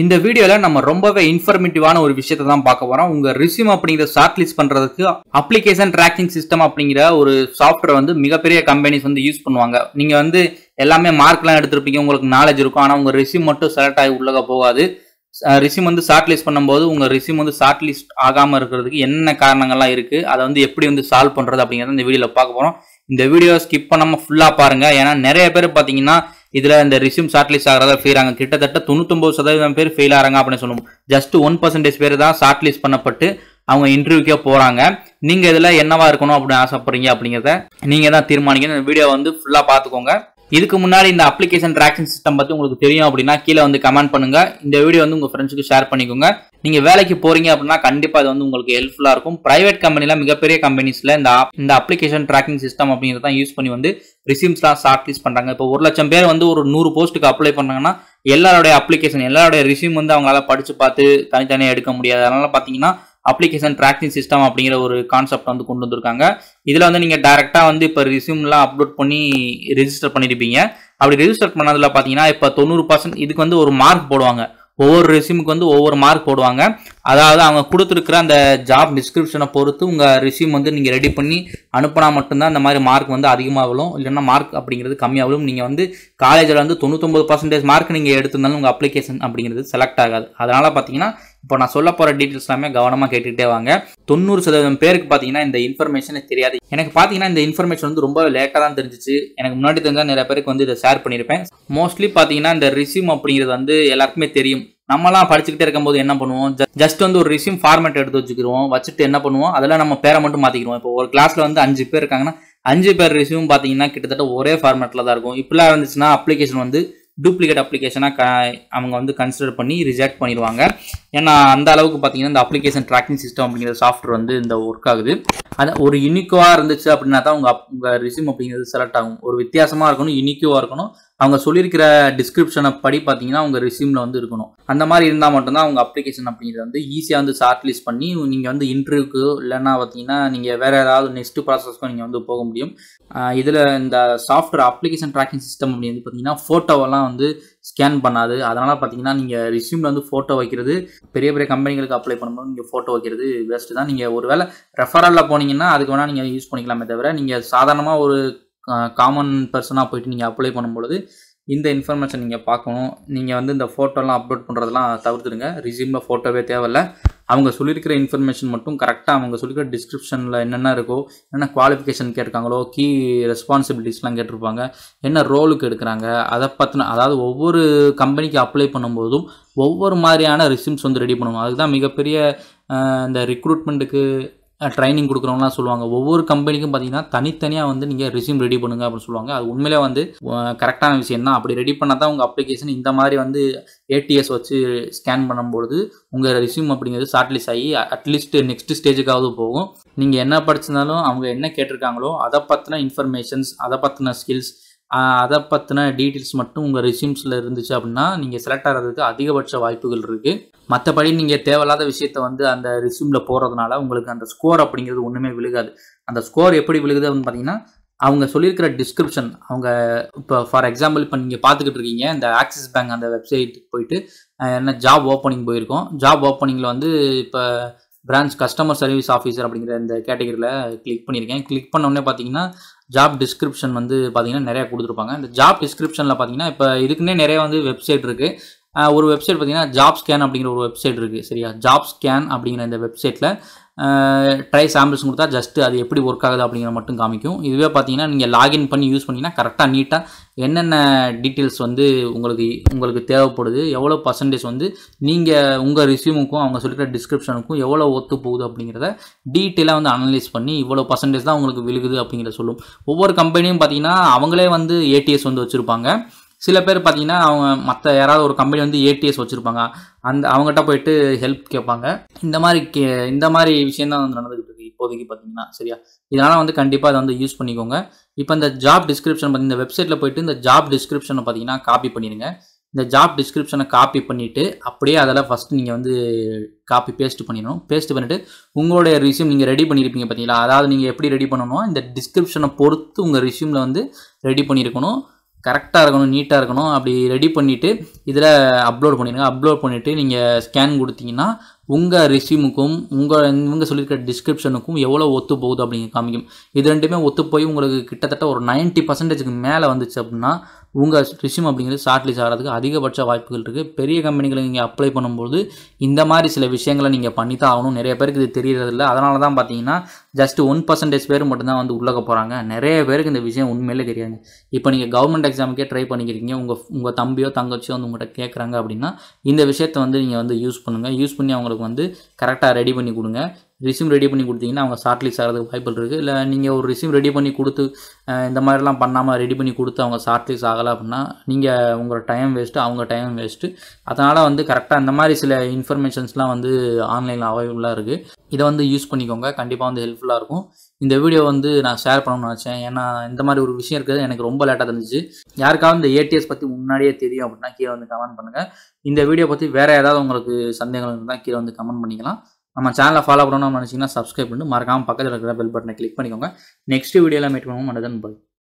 இந்த வீடியோவில் நம்ம ரொம்பவே இன்ஃபர்மேட்டிவான ஒரு விஷயத்தை தான் பார்க்க போகிறோம் உங்கள் ரிசியூம் அப்படிங்கிற ஷார்ட் லிஸ்ட் பண்ணுறதுக்கு அப்ளிகேஷன் ட்ராக்கிங் சிஸ்டம் அப்படிங்கிற ஒரு சாஃப்ட்வேர் வந்து மிகப்பெரிய கம்பெனிஸ் வந்து யூஸ் பண்ணுவாங்க நீங்கள் வந்து எல்லாமே மார்க்லாம் எடுத்திருப்பீங்க உங்களுக்கு நாலேஜ் இருக்கும் ஆனால் உங்கள் ரிசியூம் மட்டும் செலக்ட் ஆகி உள்ளக போகாது ரிசியூம் வந்து ஷார்ட் லிஸ்ட் பண்ணும்போது உங்கள் ரிசியூம் வந்து ஷார்ட் லிஸ்ட் ஆகாமல் இருக்கிறதுக்கு என்ன காரணங்கள்லாம் இருக்குது அதை வந்து எப்படி வந்து சால்வ் பண்ணுறது அப்படிங்கிறத இந்த வீடியோவில் பார்க்க போகிறோம் இந்த வீடியோ ஸ்கிப் பண்ணாமல் ஃபுல்லாக பாருங்கள் ஏன்னா நிறைய பேர் பார்த்தீங்கன்னா இதில் இந்த ரிசியூம் ஷார்ட்லிஸ்ட் ஆகிறதா ஆகும் கிட்டத்தட்ட தொண்ணூத்தொம்பது சதவீதம் பேர் ஃபெயில் ஆகிறாங்க அப்படின்னு சொல்லுவோம் ஜஸ்ட் ஒன் பர்சன்டேஜ் பேர் தான் ஷார்ட்லிஸ்ட் பண்ணப்பட்டு அவங்க இன்டர்வியூக்கே போகிறாங்க நீங்கள் இதில் என்னவா இருக்கணும் அப்படின்னு ஆசைப்படுறீங்க அப்படிங்கிறத நீங்கள் தான் தீர்மானிக்கணும் இந்த வீடியோ வந்து ஃபுல்லாக பார்த்துக்கோங்க இதுக்கு முன்னாடி இந்த அப்ளிகேஷன் ட்ராக்கிங் சிஸ்டம் பற்றி உங்களுக்கு தெரியும் அப்படின்னா கீழே வந்து கமெண்ட் பண்ணுங்க இந்த வீடியோ வந்து உங்கள் ஃப்ரெண்ட்ஸுக்கு ஷேர் பண்ணிக்கோங்க நீங்கள் வேலைக்கு போகிறீங்க அப்படின்னா கண்டிப்பாக அது வந்து உங்களுக்கு ஹெல்ப்ஃபுல்லாக இருக்கும் ப்ரைவேட் கம்பெனில மிகப்பெரிய கம்பெனிஸில் இந்த அப்ளிகேஷன் ட்ராக்கிங் சிஸ்டம் அப்படிங்கிறத யூஸ் பண்ணி வந்து ரிசியூம்ஸ்லாம் ஷார்ட் லிஸ்ட் பண்ணுறாங்க இப்போ ஒரு லட்சம் பேர் வந்து ஒரு நூறு போஸ்ட்டுக்கு அப்ளை பண்ணாங்கன்னா எல்லாருடைய அப்ளிகேஷன் எல்லாருடைய ரிசியூம் வந்து அவங்களால படித்து பார்த்து தனித்தனியாக எடுக்க முடியாது அதனால் பார்த்தீங்கன்னா அப்ளிகேஷன் ட்ராக்கிங் சிஸ்டம் அப்படிங்கிற ஒரு கான்செப்ட் வந்து கொண்டு வந்திருக்காங்க இதில் வந்து நீங்கள் டேரெக்டாக வந்து இப்போ ரிசியூம்லாம் அப்லோட் பண்ணி ரிஜிஸ்டர் பண்ணியிருப்பீங்க அப்படி ரிஜிஸ்டர் பண்ணதில் பார்த்தீங்கன்னா இப்போ தொண்ணூறு பர்சன்ட் இதுக்கு வந்து ஒரு மார்க் போடுவாங்க ஒவ்வொரு ரிசியூமுக்கு வந்து ஒவ்வொரு மார்க் போடுவாங்க அதாவது அவங்க கொடுத்துருக்குற அந்த ஜாப் டிஸ்கிரிப்ஷனை பொறுத்து உங்கள் ரிசியூம் வந்து நீங்கள் ரெடி பண்ணி அனுப்பினா மட்டும்தான் இந்த மாதிரி மார்க் வந்து அதிகமாகலும் இல்லைன்னா மார்க் அப்படிங்கிறது கம்மியாகலும் நீங்கள் வந்து காலேஜில் வந்து தொண்ணூத்தொம்பது பர்சன்டேஜ் மார்க் நீங்கள் எடுத்திருந்தாலும் உங்கள் அப்ளிகேஷன் அப்படிங்கிறது செலக்ட் ஆகாது அதனால் பார்த்தீங்கன்னா இப்போ நான் சொல்ல போகிற டீட்டெயில்ஸ் எல்லாமே கவனமாக கேட்டுக்கிட்டே வாங்க தொண்ணூறு சதவீதம் பேருக்கு பார்த்தீங்கன்னா இந்த இன்ஃபர்மேஷனே தெரியாது எனக்கு பார்த்தீங்கன்னா இந்த இன்ஃபர்மேஷன் வந்து ரொம்ப லேட்டாக தான் தெரிஞ்சிச்சு எனக்கு முன்னாடி தெரிஞ்சால் நிறைய பேருக்கு வந்து இதை ஷேர் பண்ணியிருப்பேன் மோஸ்ட்லி பார்த்தீங்கன்னா இந்த ரிசியூம் அப்படிங்கிறது வந்து எல்லாருக்குமே தெரியும் நம்மலாம் படிச்சுக்கிட்டே இருக்கும்போது என்ன பண்ணுவோம் ஜஸ்ட் வந்து ஒரு ரிசியூம் ஃபார்மேட் எடுத்து வச்சுக்கிறோம் வச்சுட்டு என்ன பண்ணுவோம் அதெல்லாம் நம்ம பேரை மட்டும் மாற்றிக்கிறோம் இப்போ ஒரு கிளாஸில் வந்து அஞ்சு பேர் இருக்காங்கன்னா அஞ்சு பேர் ரிசியூம் பார்த்தீங்கன்னா கிட்டத்தட்ட ஒரே ஃபார்மேட்டில் தான் இருக்கும் இப்படிலாம் இருந்துச்சுன்னா அப்ளிகேஷன் வந்து டூப்ளிகேட் அப்ளிகேஷனாக அவங்க வந்து கன்சிடர் பண்ணி ரிஜெக்ட் பண்ணிடுவாங்க ஏன்னா அந்த அளவுக்கு பார்த்தீங்கன்னா இந்த அப்ளிகேஷன் ட்ராக்கிங் சிஸ்டம் அப்படிங்கிற சாஃப்ட்வேர் வந்து இந்த ஒர்க் ஆகுது அது ஒரு யூனிக்குவாக இருந்துச்சு அப்படின்னா தான் உங்கள் உங்கள் ரிசியூம் அப்படிங்கிறது செலக்ட் ஆகும் ஒரு வித்தியாசமாக இருக்கணும் யூனிக்குவாக இருக்கணும் அவங்க சொல்லியிருக்கிற டிஸ்கிரிப்ஷனை படி பார்த்தீங்கன்னா அவங்க ரிசியூமில் வந்து இருக்கணும் அந்த மாதிரி இருந்தால் மட்டும்தான் அவங்க அப்ளிகேஷன் அப்படிங்கிறது வந்து ஈஸியாக வந்து ஷார்ட் லிஸ்ட் பண்ணி நீங்கள் வந்து இன்டர்வியூக்கு இல்லைன்னா பார்த்தீங்கன்னா நீங்கள் வேறு ஏதாவது நெக்ஸ்ட் ப்ராசஸ்க்கும் நீங்கள் வந்து போக முடியும் இதில் இந்த சாஃப்ட்வேர் அப்ளிகேஷன் ட்ராக்கிங் சிஸ்டம் அப்படின்னு வந்து பார்த்தீங்கன்னா ஃபோட்டோவெல்லாம் வந்து ஸ்கேன் பண்ணாது அதனால் பார்த்தீங்கன்னா நீங்கள் ரிசியூமில் வந்து ஃபோட்டோ வைக்கிறது பெரிய பெரிய கம்பெனிகளுக்கு அப்ளை பண்ணும்போது நீங்கள் ஃபோட்டோ வைக்கிறது வேஸ்ட்டு தான் நீங்கள் ஒரு வேளை ரெஃபரலில் போனீங்கன்னா அதுக்கு வேணால் நீங்கள் யூஸ் பண்ணிக்கலாமே தவிர நீங்கள் சாதாரணமாக ஒரு காமன் பர்சனாக போயிட்டு நீங்கள் அப்ளை பண்ணும்பொழுது இந்த இன்ஃபர்மேஷன் நீங்கள் பார்க்கணும் நீங்கள் வந்து இந்த ஃபோட்டோலாம் அப்லோட் பண்ணுறதெல்லாம் தவிர்த்துடுங்க ரிசியூமில் ஃபோட்டோவே தேவையில்ல அவங்க சொல்லியிருக்கிற இன்ஃபர்மேஷன் மட்டும் கரெக்டாக அவங்க சொல்லிக்கிற டிஸ்கிரிப்ஷனில் என்னென்ன இருக்கோ என்னென்ன குவாலிஃபிகேஷன் கேட்குறாங்களோ கீ ரெஸ்பான்சிபிலிட்டிஸ்லாம் கேட்டிருப்பாங்க என்ன ரோலுக்கு எடுக்கிறாங்க அதை பற்றின அதாவது ஒவ்வொரு கம்பெனிக்கு அப்ளை பண்ணும்போதும் ஒவ்வொரு மாதிரியான ரிசியூம்ஸ் வந்து ரெடி பண்ணுவோம் அதுக்கு தான் மிகப்பெரிய இந்த ரிக்ரூட்மெண்ட்டுக்கு ட்ரைனிங் கொடுக்குறவங்களாம் சொல்லுவாங்க ஒவ்வொரு கம்பெனிக்கும் பார்த்தீங்கன்னா தனித்தனியாக வந்து நீங்கள் ரிசியூம் ரெடி பண்ணுங்க அப்படின்னு சொல்லுவாங்க அது உண்மையிலே வந்து கரெக்டான விஷயம் தான் அப்படி ரெடி பண்ணால் தான் உங்கள் அப்ளிகேஷன் இந்த மாதிரி வந்து ஏடிஎஸ் வச்சு ஸ்கேன் பண்ணும்போது உங்கள் ரிசியூம் அப்படிங்கிறது ஷார்ட்லிஸ் ஆகி அட்லீஸ்ட் நெக்ஸ்ட் ஸ்டேஜுக்காவது போகும் நீங்கள் என்ன படிச்சிருந்தாலும் அவங்க என்ன கேட்டிருக்காங்களோ அதை பற்றின இன்ஃபர்மேஷன்ஸ் அதை பற்றின ஸ்கில்ஸ் அதை பற்றின டீட்டெயில்ஸ் மட்டும் உங்கள் ரிசியூம்ஸில் இருந்துச்சு அப்படின்னா நீங்கள் செலக்ட் ஆகிறதுக்கு அதிகபட்ச வாய்ப்புகள் இருக்குது மற்றபடி நீங்கள் தேவையில்லாத விஷயத்த வந்து அந்த ரிசியூமில் போகிறதுனால உங்களுக்கு அந்த ஸ்கோர் அப்படிங்கிறது ஒன்றுமே விழுகாது அந்த ஸ்கோர் எப்படி விழுகுது அப்படின்னு பார்த்தீங்கன்னா அவங்க சொல்லியிருக்கிற டிஸ்கிரிப்ஷன் அவங்க இப்போ ஃபார் எக்ஸாம்பிள் இப்போ நீங்கள் பார்த்துக்கிட்டு இருக்கீங்க இந்த ஆக்சிஸ் பேங்க் அந்த வெப்சைட்டுக்கு போயிட்டு என்ன ஜாப் ஓப்பனிங் போயிருக்கோம் ஜாப் ஓப்பனிங்கில் வந்து இப்போ பிரான்ச் கஸ்டமர் சர்வீஸ் ஆஃபீஸர் அப்படிங்கிற இந்த கேட்டகரியில் கிளிக் பண்ணியிருக்கேன் கிளிக் பண்ணோடனே பார்த்தீங்கன்னா ஜாப் டிஸ்கிரிப்ஷன் வந்து பார்த்தீங்கன்னா நிறையா கொடுத்துருப்பாங்க இந்த ஜாப் டிஸ்கிரிப்ஷனில் பார்த்தீங்கன்னா இப்போ இதுக்குன்னே நிறைய வந்து வெப்சைட் இருக்குது ஒரு வெப்சைட் பார்த்தீங்கன்னா ஜாப் ஸ்கேன் அப்படிங்கிற ஒரு வெப்சைட் இருக்குது சரியா ஜாப் ஸ்கேன் அப்படிங்கிற இந்த வெப்சைட்டில் ட்ரை சாம்பிள்ஸ் கொடுத்தா ஜஸ்ட்டு அது எப்படி ஒர்க் ஆகுது அப்படிங்கிற மட்டும் காமிக்கும் இதுவே பார்த்தீங்கன்னா நீங்கள் லாகின் பண்ணி யூஸ் பண்ணிங்கன்னா கரெக்டாக நீட்டாக என்னென்ன டீட்டெயில்ஸ் வந்து உங்களுக்கு உங்களுக்கு தேவைப்படுது எவ்வளோ பர்சன்டேஜ் வந்து நீங்கள் உங்கள் ரிசியூமுக்கும் அவங்க சொல்லிக்கிற டிஸ்கிரிப்ஷனுக்கும் எவ்வளோ ஒத்து போகுது அப்படிங்கிறத டீட்டெயிலாக வந்து அனலைஸ் பண்ணி இவ்வளோ பர்சன்டேஜ் தான் உங்களுக்கு விழுகுது அப்படிங்கிறத சொல்லும் ஒவ்வொரு கம்பெனியும் பார்த்தீங்கன்னா அவங்களே வந்து ஏடிஎஸ் வந்து வச்சுருப்பாங்க சில பேர் பார்த்தீங்கன்னா அவங்க மற்ற யாராவது ஒரு கம்பெனி வந்து ஏடிஎஸ் வச்சுருப்பாங்க அந்த அவங்ககிட்ட போயிட்டு ஹெல்ப் கேட்பாங்க இந்த மாதிரி கே இந்த மாதிரி விஷயந்தான் வந்து நடந்துகிட்டு இருக்குது இப்போதைக்கு பார்த்தீங்கன்னா சரியா இதனால் வந்து கண்டிப்பாக அதை வந்து யூஸ் பண்ணிக்கோங்க இப்போ இந்த ஜாப் டிஸ்கிரிப்ஷன் பார்த்தீங்கன்னா இந்த வெப்சைட்டில் போயிட்டு இந்த ஜாப் டிஸ்கிரிப்ஷனை பார்த்தீங்கன்னா காப்பி பண்ணிடுங்க இந்த ஜாப் டிஸ்கிரிப்ஷனை காப்பி பண்ணிவிட்டு அப்படியே அதில் ஃபஸ்ட்டு நீங்கள் வந்து காப்பி பேஸ்ட் பண்ணிடணும் பேஸ்ட் பண்ணிவிட்டு உங்களுடைய ரிசியூம் நீங்கள் ரெடி பண்ணியிருப்பீங்க பார்த்தீங்களா அதாவது நீங்கள் எப்படி ரெடி பண்ணணும் இந்த டிஸ்கிரிப்ஷனை பொறுத்து உங்கள் ரிசியூமில் வந்து ரெடி பண்ணியிருக்கணும் கரெக்டாக இருக்கணும் நீட்டாக இருக்கணும் அப்படி ரெடி பண்ணிவிட்டு இதில் அப்லோட் பண்ணிடுங்க அப்லோட் பண்ணிவிட்டு நீங்கள் ஸ்கேன் கொடுத்தீங்கன்னா உங்கள் ரிசியூமுக்கும் உங்கள் இவங்க சொல்லியிருக்கிற டிஸ்கிரிப்ஷனுக்கும் எவ்வளோ ஒத்து போகுது அப்படிங்கிற காமிக்கும் இது ரெண்டுமே ஒத்து போய் உங்களுக்கு கிட்டத்தட்ட ஒரு நைன்ட்டி பர்சன்டேஜுக்கு மேலே வந்துச்சு அப்படின்னா உங்கள் ரிசியூம் அப்படிங்கிறது ஷார்ட்லிஸ் ஆகிறதுக்கு அதிகபட்ச வாய்ப்புகள் இருக்குது பெரிய கம்பெனிகளை நீங்கள் அப்ளை பண்ணும்போது இந்த மாதிரி சில விஷயங்களை நீங்கள் பண்ணி தான் ஆகணும் நிறைய பேருக்கு இது தெரியறதில்ல அதனால தான் பார்த்தீங்கன்னா ஜஸ்ட் ஒன் பர்சன்டேஜ் பேர் மட்டும்தான் வந்து உள்ளக போகிறாங்க நிறைய பேருக்கு இந்த விஷயம் உண்மையிலே தெரியாது இப்போ நீங்கள் கவர்மெண்ட் எக்ஸாமுக்கே ட்ரை பண்ணிக்கிறீங்க உங்கள் உங்கள் தம்பியோ தங்கச்சியோ வந்து உங்கள்கிட்ட கேட்குறாங்க அப்படின்னா இந்த விஷயத்தை வந்து நீங்கள் வந்து யூஸ் பண்ணுங்கள் யூஸ் பண்ணி அவங்களுக்கு வந்து கரெக்டாக ரெடி பண்ணி கொடுங்க ரிசியூம் ரெடி பண்ணி கொடுத்தீங்கன்னா அவங்க ஷார்ட் லிஸ்ட் ஆகிறதுக்கு வாய்ப்புகள் இருக்குது இல்லை நீங்கள் ஒரு ரிசியூம் ரெடி பண்ணி கொடுத்து இந்த மாதிரிலாம் பண்ணாமல் ரெடி பண்ணி கொடுத்து அவங்க ஷார்ட் லிஸ்ட் ஆகலை அப்படின்னா நீங்கள் உங்களோட டைம் வேஸ்ட்டு அவங்க டைம் வேஸ்ட்டு அதனால் வந்து கரெக்டாக இந்த மாதிரி சில இன்ஃபர்மேஷன்ஸ்லாம் வந்து ஆன்லைனில் அவைலபிளாக இருக்குது இதை வந்து யூஸ் பண்ணிக்கோங்க கண்டிப்பாக வந்து ஹெல்ப் ஹெல்ப்ஃபுல்லாக இருக்கும் இந்த வீடியோ வந்து நான் ஷேர் பண்ணணும்னு நினச்சேன் ஏன்னா இந்த மாதிரி ஒரு விஷயம் இருக்கிறது எனக்கு ரொம்ப லேட்டாக தெரிஞ்சிச்சு யாருக்காவது இந்த ஏடிஎஸ் பற்றி முன்னாடியே தெரியும் அப்படின்னா கீழே வந்து கமெண்ட் பண்ணுங்கள் இந்த வீடியோ பற்றி வேறு ஏதாவது உங்களுக்கு சந்தேகங்கள் இருந்தால் கீழே வந்து கமெண்ட் பண்ணிக்கலாம் நம்ம சேனலை ஃபாலோ பண்ணணும்னு நினச்சிங்கன்னா சப்ஸ்கிரைப் பண்ணிட்டு மறக்காமல் பக்கத்தில் இருக்கிற பெல் பட்டனை கிளிக் பண்ணிக்கோங்க நெக்ஸ்ட் வீடியோவில் மீட் பண்ணுவோம் அடுத்தன் பாய்